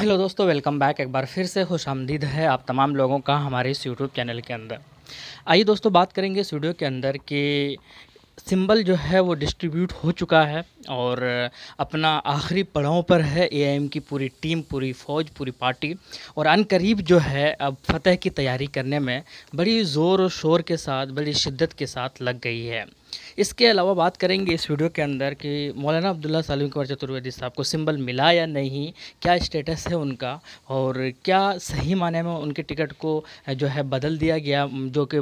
hello दोस्तों welcome back एक बार फिर से खुश आमदीद है आप तमाम लोगों का हमारे इस यूट्यूब चैनल के अंदर आइए दोस्तों बात करेंगे इस वीडियो के अंदर कि सिंबल जो है वो डिस्ट्रीब्यूट हो चुका है और अपना आखिरी पड़ाव पर है एआईएम की पूरी टीम पूरी फौज पूरी पार्टी और अनकरीब जो है अब फतेह की तैयारी करने में बड़ी ज़ोर और शोर के साथ बड़ी शिद्दत के साथ लग गई है इसके अलावा बात करेंगे इस वीडियो के अंदर कि मौलाना अब्दुल्ला सालिम कुमार चतुर्वेदी साहब को सिंबल मिला या नहीं क्या स्टेटस है उनका और क्या सही माने में उनके टिकट को जो है बदल दिया गया जो कि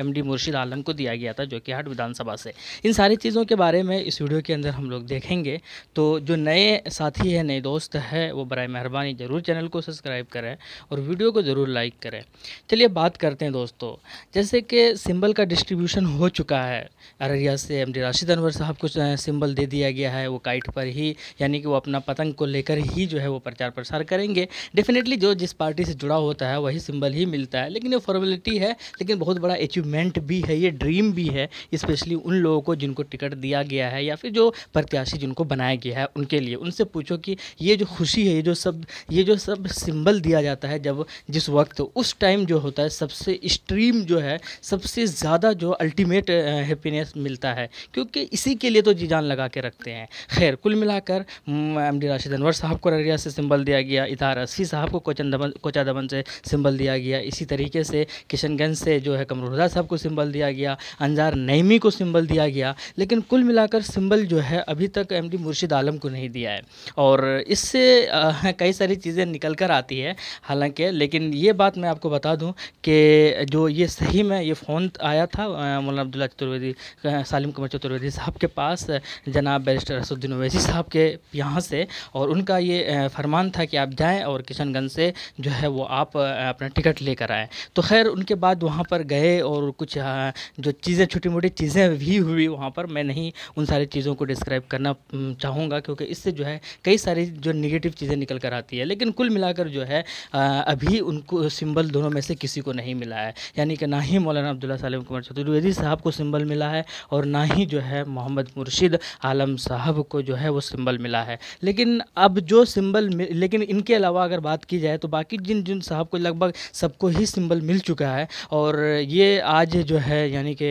एम डी मुर्शिद आलम को दिया गया था जो कि हाट विधानसभा से इन सारी चीज़ों के बारे में इस वीडियो के अंदर हम लोग देखेंगे तो जो नए साथी हैं नए दोस्त हैं वो बर मेहरबानी ज़रूर चैनल को सब्सक्राइब करें और वीडियो को ज़रूर लाइक करें चलिए बात करते हैं दोस्तों जैसे कि सिंबल का डिस्ट्रीब्यूशन हो चुका है अररिया से एम डी राशिद अनवर साहब को सिंबल दे दिया गया है वो काइट पर ही यानी कि वो अपना पतंग को लेकर ही जो है वो प्रचार प्रसार करेंगे डेफिनेटली जो जिस पार्टी से जुड़ा होता है वही सिंबल ही मिलता है लेकिन ये फॉर्मेलिटी है लेकिन बहुत बड़ा अचीवमेंट भी है ये ड्रीम भी है स्पेशली उन लोगों को जिनको टिकट दिया गया है या फिर जो प्रत्याशी जिनको बनाया गया है उनके लिए उनसे पूछो कि ये जो खुशी है ये जो सब ये जो सब सिंबल दिया जाता है जब जिस वक्त उस टाइम जो होता है सबसे स्ट्रीम जो है सबसे ज़्यादा जो अल्टीमेट हैप्पीनेस मिलता है क्योंकि इसी के लिए तो जी जान लगा के रखते हैं खैर कुल मिलाकर एम डी राशिद अनवर साहब को अररिया से सिंबल दिया गया इतार अस्सी साहब को कोचन दमन कोचा दमन से सिंबल दिया गया इसी तरीके से किशनगंज से जो है कमरुदा साहब को सिंबल दिया गया अंजार नईमी को सिंबल दिया गया लेकिन कुल मिलाकर सिंबल जो है अभी तक एम डी मुर्शिद आलम को नहीं दिया है और इससे कई सारी चीज़ें निकल कर आती है हालांकि लेकिन ये बात मैं आपको बता दूं कि जो ये सही में ये फ़ोन आया था मौलाना अब्दुल्ला चतुर्वेदी सालिम कुमार चतुर्वेदी साहब के पास जनाब बैरिस्टर असुद्दीन अवैसी साहब के यहाँ से और उनका ये फरमान था कि आप जाएँ और किशनगंज से जो है वो आप अपना टिकट लेकर आएँ तो खैर उनके बाद वहाँ पर गए और कुछ जो चीज़ें छोटी मोटी चीज़ें भी हुई वहाँ पर मैं नहीं उन सारी चीज़ों को डिस्क्राइब करना चाहूँगा क्योंकि इससे जो है कई सारी जो निगेटिव चीज़ें निकल कर आती है लेकिन कुल मिलाकर जो है अभी उनको सिंबल दोनों में से किसी को नहीं मिला है यानी कि ना ही मौलाना अब्दुल्ला सालिम कुमार चतुर्वेदी साहब को सिंबल मिला है और ना ही जो है मोहम्मद मुर्शिद आलम साहब को जो है वो सिंबल मिला है लेकिन अब जो सिंबल लेकिन इनके अलावा अगर बात की जाए तो बाकी जिन जिन साहब को लगभग सबको ही सिंबल मिल चुका है और ये आज जो है यानी कि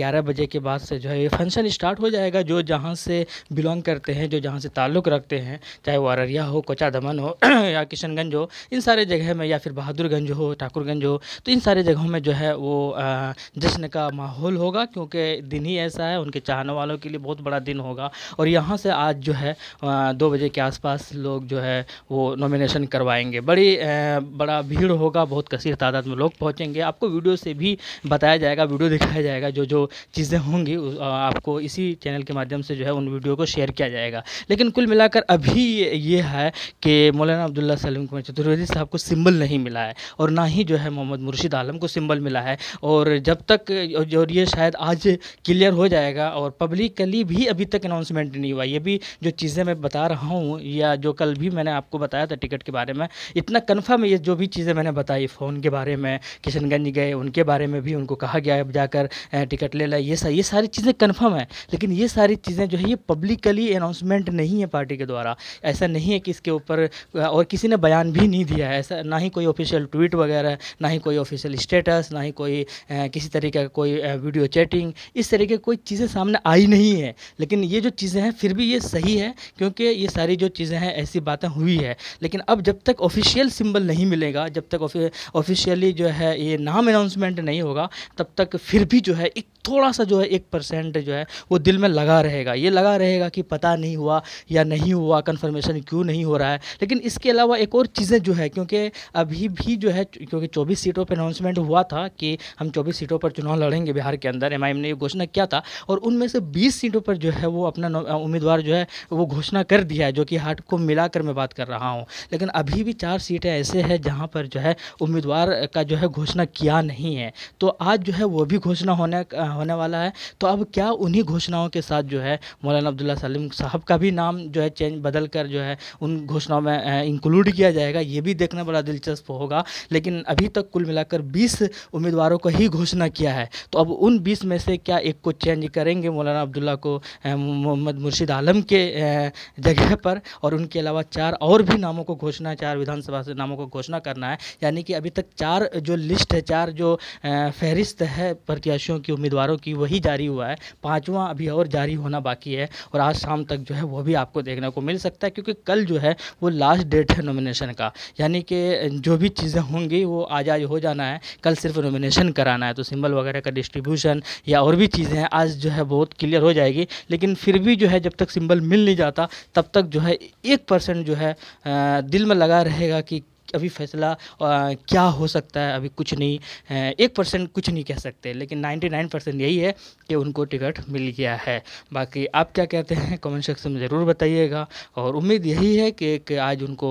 ग्यारह बजे के बाद से जो है ये फंक्शन स्टार्ट हो जाएगा जो जहाँ से बिलोंग करते हैं जो जहाँ से ताल्लुक़ रखते हैं चाहे वो अररिया हो कोचा दमन हो या किशनगंज हो इन सारे जगह में या फिर बहादुरगंज हो ठाकुरगंज हो तो इन सारे जगहों में जो है वो जश्न का माहौल होगा क्योंकि दिन ही ऐसा है उनके चाहने वालों के लिए बहुत बड़ा दिन होगा और यहाँ से आज जो है दो बजे के आसपास लोग जो है वो नॉमिनेशन करवाएंगे बड़ी बड़ा भीड़ होगा बहुत कसर तादाद में लोग पहुँचेंगे आपको वीडियो से भी बताया जाएगा वीडियो दिखाया जाएगा जो जो चीज़ें होंगी आपको इसी चैनल के माध्यम से जो है उन वीडियो को शेयर किया जाएगा लेकिन कुल मिलाकर अभी ये है कि मौलाना अब्दुल्ला सलीम कुमार चतुर्वेदी साहब को सिंबल नहीं मिला है और ना ही जो है मोहम्मद मुर्शिद आलम को सिंबल मिला है और जब तक और ये शायद आज क्लियर हो जाएगा और पब्लिकली भी अभी तक अनाउंसमेंट नहीं हुआ ये भी जो चीज़ें मैं बता रहा हूँ या जो कल भी मैंने आपको बताया था टिकट के बारे में इतना कन्फर्म ये जो भी चीज़ें मैंने बताई फ़ोन के बारे में किशनगंज गए उनके बारे में भी उनको कहा गया अब जाकर टिकट ले लें ये सा, ये सारी चीज़ें कन्फर्म है लेकिन ये सारी चीज़ें जो है ये पब्लिकली अनाउंसमेंट नहीं है पार्टी के द्वारा ऐसा नहीं है कि इसके ऊपर और किसी ने बयान भी नहीं दिया है ऐसा ना ही कोई ऑफिशियल ट्वीट वगैरह ना ही कोई ऑफिशियल स्टेटस ना ही कोई किसी तरीके का कोई वीडियो चैटिंग इस इस तरीके कोई चीज़ें सामने आई नहीं है लेकिन ये जो चीज़ें हैं फिर भी ये सही है क्योंकि ये सारी जो चीज़ें हैं ऐसी बातें हुई है लेकिन अब जब तक ऑफिशियल सिंबल नहीं मिलेगा जब तक ऑफिशियली जो है ये नाम अनाउंसमेंट नहीं होगा तब तक फिर भी जो है एक थोड़ा सा जो है एक परसेंट जो है वो दिल में लगा रहेगा ये लगा रहेगा कि पता नहीं हुआ या नहीं हुआ कन्फर्मेशन क्यों नहीं हो रहा है लेकिन इसके अलावा एक और चीज़ें जो है क्योंकि अभी भी जो है क्योंकि चौबीस सीटों पर अनाउंसमेंट हुआ था कि हम चौबीस सीटों पर चुनाव लड़ेंगे बिहार के अंदर एम ने ये घोषणा किया था और उनमें से बीस सीटों पर जो है वो अपना उम्मीदवार जो है वो घोषणा कर दिया है जो कि हाट को मिलाकर मैं बात कर रहा हूँ लेकिन अभी भी चार सीटें ऐसे हैं जहाँ पर जो है उम्मीदवार का जो है घोषणा किया नहीं है तो आज जो है वो भी घोषणा होने होने वाला है तो अब क्या उन्हीं घोषणाओं के साथ जो है मौलाना अब्दुल्ला सलीम साहब का भी नाम जो है चेंज बदल कर जो है उन घोषणाओं में इंक्लूड किया जाएगा ये भी देखना बड़ा दिलचस्प होगा लेकिन अभी तक कुल मिलाकर बीस उम्मीदवारों को ही घोषणा किया है तो अब उन बीस में से क्या एक को चेंज करेंगे मौलाना अब्दुल्ला को मोहम्मद मुर्शिद आलम के जगह पर और उनके अलावा चार और भी नामों को घोषणा चार विधानसभा से नामों को घोषणा करना है यानी कि अभी तक चार जो लिस्ट है चार जो फहरिस्त है प्रत्याशियों की उम्मीदवारों की वही जारी हुआ है पाँचवा अभी और जारी होना बाकी है और आज शाम तक जो है वो भी आपको देखने को मिल सकता है क्योंकि कल जो है वो लास्ट डेट है नॉमिनेशन का यानी कि जो भी चीज़ें होंगी वो आज आज हो जाना है कल सिर्फ नॉमिनेशन कराना है तो सिंबल वगैरह का डिस्ट्रीब्यूशन या और भी भी चीज़ें हैं आज जो है बहुत क्लियर हो जाएगी लेकिन फिर भी जो है जब तक सिंबल मिल नहीं जाता तब तक जो है एक परसेंट जो है दिल में लगा रहेगा कि अभी फैसला क्या हो सकता है अभी कुछ नहीं एक परसेंट कुछ नहीं कह सकते लेकिन नाइन्टी नाइन परसेंट यही है कि उनको टिकट मिल गया है बाकी आप क्या कहते हैं कमेंट सेक्शन में ज़रूर बताइएगा और उम्मीद यही है कि, एक आज उनको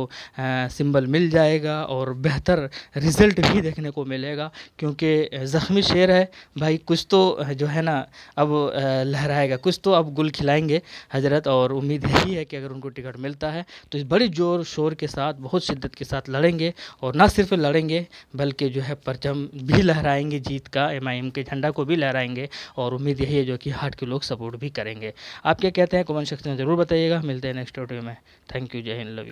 सिंबल मिल जाएगा और बेहतर रिज़ल्ट भी देखने को मिलेगा क्योंकि ज़ख्मी शेर है भाई कुछ तो जो है ना अब लहराएगा कुछ तो अब गुल खिलाएंगे हजरत और उम्मीद यही है कि अगर उनको टिकट मिलता है तो इस बड़ी ज़ोर शोर के साथ बहुत शिद्दत के साथ लड़ेंगे लड़ेंगे और न सिर्फ लड़ेंगे बल्कि जो है परचम भी लहराएंगे जीत का एम के झंडा को भी लहराएंगे और उम्मीद यही है जो कि हार्ट के लोग सपोर्ट भी करेंगे आप क्या कहते हैं कमेंट सेक्शन में ज़रूर बताइएगा मिलते हैं नेक्स्ट वीडियो में थैंक यू जय हिंद लव